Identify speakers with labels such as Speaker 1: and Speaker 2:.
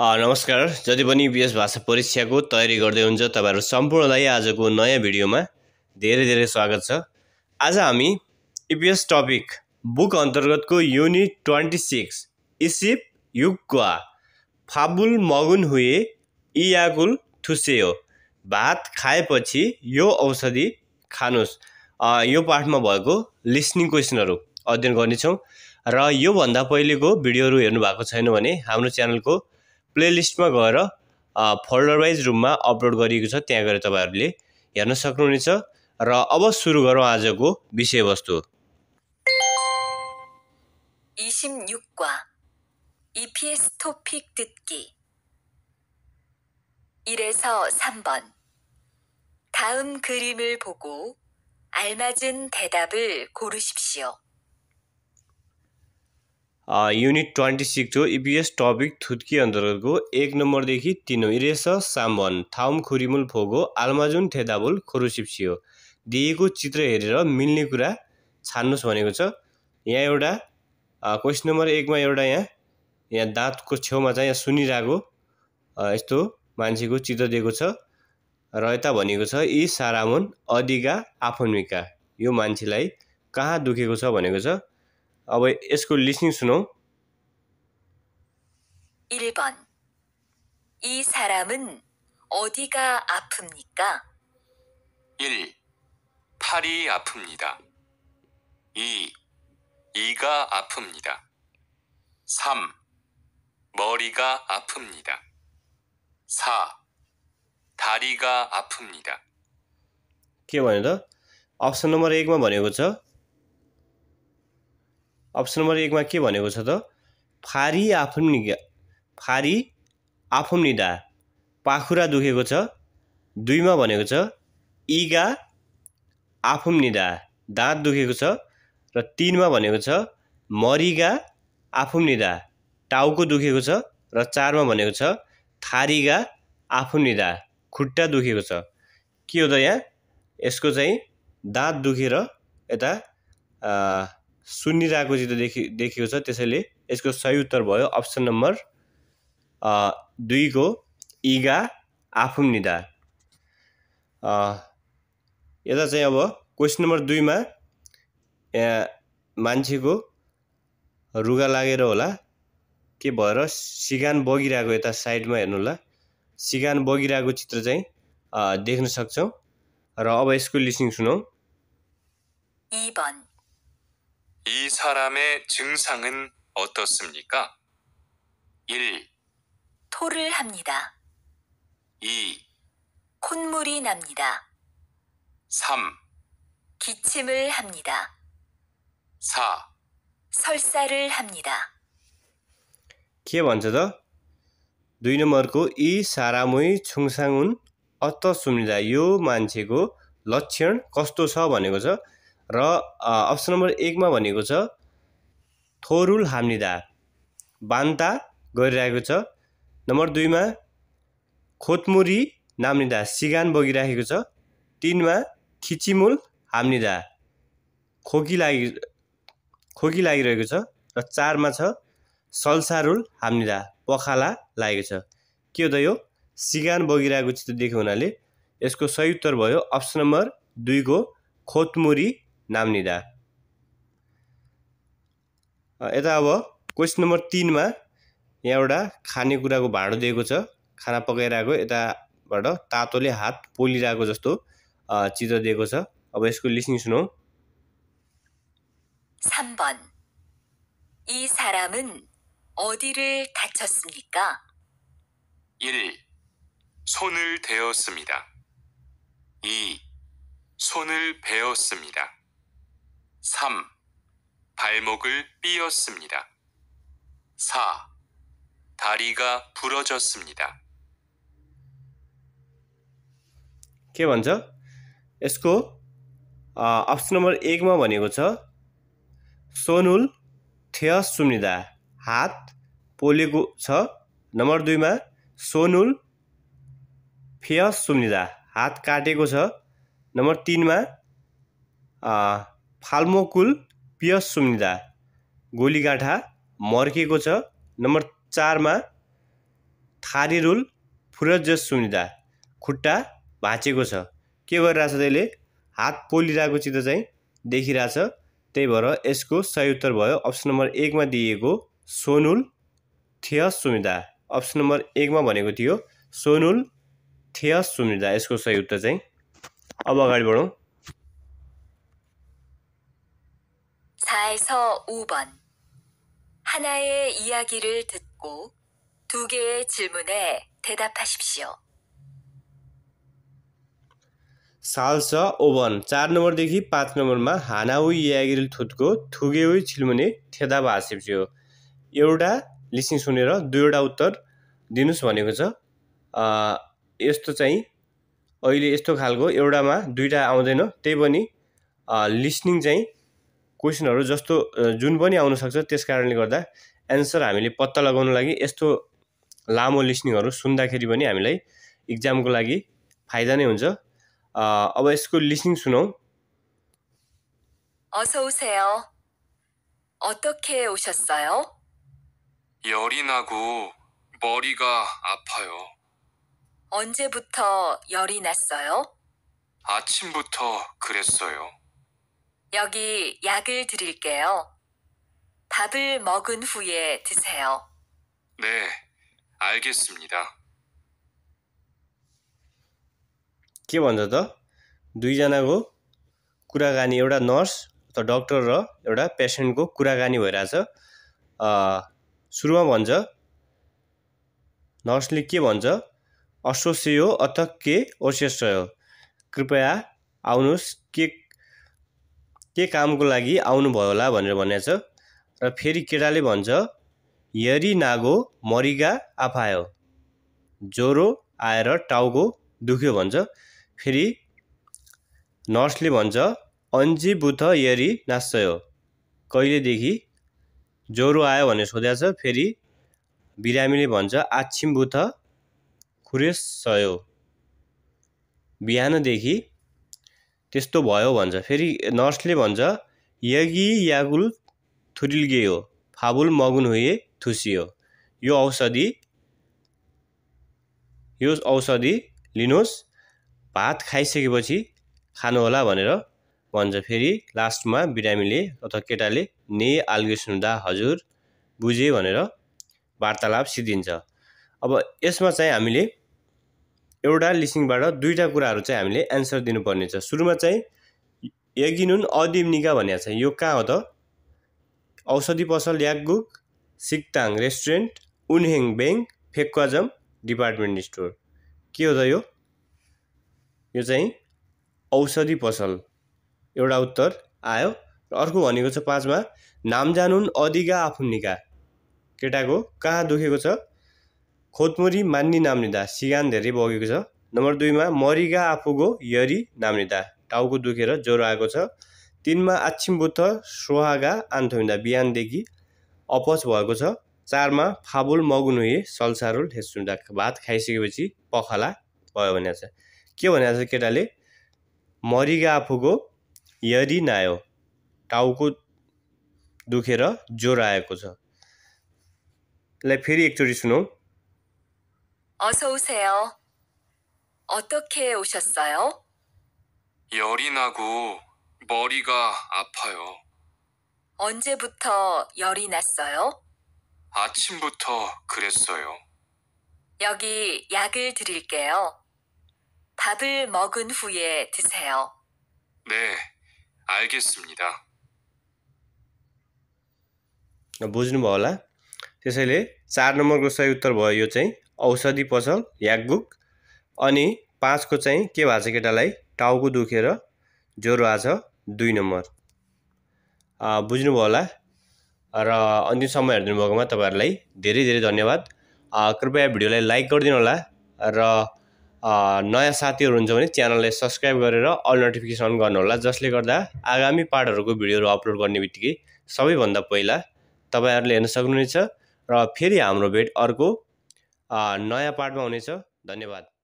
Speaker 1: नमस्कार जति पनि बिएस भाषा परीक्षाको तयारी गर्दै हुन्छ तपाईँहरू सम्पूर्णलाई आजको नयाँ भिडियोमा धेरै धेरै स्वागत छ आज हामी इपिएस टपिक बुक अन्तर्गतको युनिट ट्वेन्टी सिक्स इसिप युक्वा फाबुल मगुन हुए इयाकुल थुसेयो भात खाएपछि यो औषधि खानुहोस् यो पाठमा भएको लिस्निङ क्वेसनहरू अध्ययन गर्नेछौँ र योभन्दा पहिलेको भिडियोहरू हेर्नु भएको छैन भने हाम्रो च्यानलको प्लेलिस्टमा गएर फोल्डर वाइज रुममा अपलोड गरिएको छ त्यहाँ गएर तपाईँहरूले हेर्न सक्नुहुनेछ र अब सुरु गरौँ आजको विषयवस्तु
Speaker 2: EPS 토픽 듣기 그림을 보고 알맞은 대답을 고르십시오.
Speaker 1: युनिट ट्वेन्टी सिक्स हो इपिएस e टपिक थुत्की अन्तर्गतको एक नम्बरदेखि तिन इरेस साम्बन थाउम खुरिमुल फोगो आल्माजुन थेदाबुल खोरुसिप्सियो दिएको चित्र हेरेर मिल्ने कुरा छान्नुहोस् भनेको छ यहाँ एउटा क्वेसन नम्बर एकमा एउटा यहाँ यहाँ दाँतको छेउमा चाहिँ यहाँ सुनिरहेको यस्तो मान्छेको चित्र दिएको छ र यता भनेको छ यी सारामुन अधिका आफन्मिका यो मान्छेलाई कहाँ दुखेको छ भनेको छ अब यसको लिसनिङ सुनौ
Speaker 2: 1번 이 사람은 어디가 아픕니까? 1. 팔이 아픕니다. 2. 이가 아픕니다. 3. 머리가 아픕니다. 4. 다리가 아픕니다.
Speaker 1: 기억하 न ् य ो त अप्सन नम्बर एकमा भनेको छ अप्सन नम्बर एकमा के भनेको छ त फारी आफुनिगा फारी आफुनिडा पाखुरा दुखेको छ दुईमा भनेको छ इगा आफुम्निडा दाँत दुखेको छ र तिनमा भनेको छ मरिगा आफुम्निडा टाउको दुखेको छ र चारमा भनेको छ थारिगा आफुम्निडा खुट्टा दुखेको छ के हो त यहाँ यसको चाहिँ दाँत दुखेर यता सुनिरहेको चित्र देखि देखिएको छ त्यसैले यसको सही उत्तर भयो अप्सन नम्बर दुईको इगा आफुम निदा यता चाहिँ अब क्वेसन नम्बर दुईमा यहाँ मान्छेको रुगा लागेर होला के भएर सिगान बगिरहेको यता साइडमा हेर्नु होला सिगान बगिरहेको चित्र चाहिँ देख्न सक्छौँ र अब यसको लिसिङ सुनौँ
Speaker 2: 이 사람의 증상은 어떻습니까? 1, 토를 합니다. 2, 콧물이 납니다. 3, 기침을 합니다. 4. 설사를 합니다.
Speaker 1: के भन्छ त दुई नम्बरको यी सारामै छुङसाङ हुन् अत सुनिदा यो मान्छेको लक्षण कस्तो छ भनेको छ र अप्सन नम्बर एकमा भनेको छ थोरुल हामनिदा बान्ता गरिरहेको छ नम्बर दुईमा खोतमुरी नाम्निदा सिगान बगिराखेको छ तिनमा खिचिमुल हाम्निदा खोकी लागि खोकी लागिरहेको छ र चारमा छ सल्सारुल हामनिदा पखाला लागेको छ के हो त यो सिगान बगिरहेको चित्र देख्यो हुनाले यसको सही उत्तर भयो अप्सन नम्बर दुईको खोतमुरी नामनिदा यता अब क्वेसन नम्बर तिनमा यहाँ एउटा खानेकुराको भाँडो दिएको छ खाना पकाइरहेको यताबाट तातोले हात पोलिरहेको जस्तो चित्र दिएको छ अब यसको लिसनिङ सुनौ
Speaker 2: 3번 이 사람은 어디를 다쳤습니까?
Speaker 1: 1. 손을 대었습니다.
Speaker 2: 2. 손을 베었습니다. 3. 발목을 삐었습니다. 4. 다리가 부러졌습니다.
Speaker 1: के भन्छ यसको अप्सन नम्बर एकमा भनेको छ सोनुल थेय सुम्निदा हात पोलेको छ नम्बर दुईमा सोनुल फेय सुम्निदा हात काटेको छ नम्बर तिनमा फाल्मोकुल पियस सुम्निदा गोलीगाठा मर्किएको छ नम्बर चारमा थारिरुल फुरज सुम्निदा खुट्टा भाँचेको छ के गरिरहेछ त्यसले हात पोलिरहेको चित्र चाहिँ देखिरहेछ त्यही भएर यसको सही उत्तर भयो अप्सन नम्बर एकमा दिएको सोनुल थियस सुमिदा अप्सन नम्बर एकमा भनेको थियो सोनुल थियस सुमिदा यसको सही उत्तर चाहिँ अब अगाडि बढौँ
Speaker 2: 4에서 5번. 하나의 이야기를 듣고 두 개의 질문에 대답하십시오.
Speaker 1: 4 5번. 4 নম্বরदेखि 5 নম্বरमा 이야기를 듣고 두 개의 질문에 대답하십시오. एउटा लिसिङ सुनेर दुईवटा उत्तर दिनुहोस् भनेको छ यस्तो चाहिँ अहिले यस्तो खालको एउटामा दुईवटा आउँदैन त्यही पनि लिसनिङ चाहिँ क्वेसनहरू जस्तो जुन पनि आउनसक्छ त्यस कारणले गर्दा एन्सर हामीले पत्ता लगाउनु लागि यस्तो लामो लिसनिङहरू सुन्दाखेरि पनि हामीलाई इक्जामको लागि फाइदा नै हुन्छ अब यसको लिसनिङ सुनौँ
Speaker 2: 어서 오세요. 어떻게 오셨어요? 열이 나고 머리가 아파요. 언제부터 열이 났어요? 아침부터 그랬어요. 여기 약을 드릴게요. 밥을 먹은 후에 드세요. 네,
Speaker 1: 알겠습니다. के भन्छ त दुईजनाको कुराकानी एउटा नर्स अथवा डक्टर र एउटा पेसेन्टको कुराकानी भइरहेछ सुरुमा भन्छ नर्सले के भन्छ अस्वस्य अथक के ओर्सेस कृपया आउनुहोस् के के कामको लागि आउनुभयो होला भनेर भनेको छ र फेरि केटाले भन्छ यरी नागो मरिगा आफायो ज्वरो आएर टाउको दुख्यो भन्छ फेरि नर्सले भन्छ अन्जी बुथ यरी नास्यो कहिलेदेखि ज्वरो आयो भनेर सोधेको छ फेरि बिरामीले भन्छ आछिम बुथ खुरेस सयो बिहानदेखि त्यस्तो भयो भन्छ फेरि नर्सले भन्छ यगी यागुल थुरिल्गे हो फाबुल मगुन हुए थुसियो यो औषधि यो औषधि लिनुहोस् भात खाइसकेपछि खानुहोला भनेर भन्छ फेरि लास्टमा बिरामीले अथवा केटाले ने आल्गे सुन्दा हजुर बुझे भनेर वार्तालाप सिद्धिन्छ अब यसमा चाहिँ हामीले एउटा लिसिङबाट दुईवटा कुराहरू चाहिँ हामीले एन्सर छ सुरुमा चाहिँ यगिनुन अदिम्निका भनिएको छ यो कहाँ हो त औषधि पसल याकगुक सिक्ताङ रेस्टुरेन्ट उनहेङ ब्याङ्क फेक्वाजम डिपार्टमेन्ट स्टोर के हो त यो यो चाहिँ औषधि पसल एउटा उत्तर आयो र अर्को भनेको छ पाँचमा नामजानुन अधिगा आफुन्निका केटाको कहाँ दुखेको छ खोतमुरी मान्नी नाम्निदा सिगान धेरै बगेको छ नम्बर दुईमा मरिगा आफूको यरी नाम्निदा टाउको दुखेर ज्वरो आएको छ तिनमा बुद्ध सोहागा आन्थोमिँदा बिहानदेखि अपच भएको छ चारमा फाबुल मगुनुए सल्सारुल हेसुन्दा भात खाइसकेपछि पखाला भयो भने छ के भने छ केटाले मरिगा आफूको यरी नायो टाउको दुखेर ज्वरो आएको छ यसलाई फेरि एकचोटि सुनौँ
Speaker 2: 어서 오세요. 어떻게 오셨어요? 열이 나고 머리가 아파요. 언제부터 열이 났어요? 아침부터 그랬어요. 여기 약을 드릴게요. 밥을 먹은 후에 드세요. 네, 알겠습니다.
Speaker 1: मुझ व ा त्यसैले चार नम्बरको सही उत्तर भयो यो चाहिँ औषधि पसल यागुक अनि पाँचको चाहिँ के भएको छ केटालाई टाउको दुखेर ज्वरो आएको छ दुई नम्बर बुझ्नुभयो होला र अन्तिम समय हेरिदिनु भएकोमा तपाईँहरूलाई धेरै धेरै धन्यवाद कृपया भिडियोलाई लाइक गरिदिनु होला र नयाँ साथीहरू हुन्छ भने च्यानललाई सब्सक्राइब गरेर अल नोटिफिकेसन गर्नुहोला जसले गर्दा आगामी पाठहरूको भिडियोहरू अपलोड गर्ने बित्तिकै सबैभन्दा पहिला तपाईँहरूले हेर्न सक्नुहुनेछ र फेरि हाम्रो भेट अर्को नयाँ पार्टमा हुनेछ धन्यवाद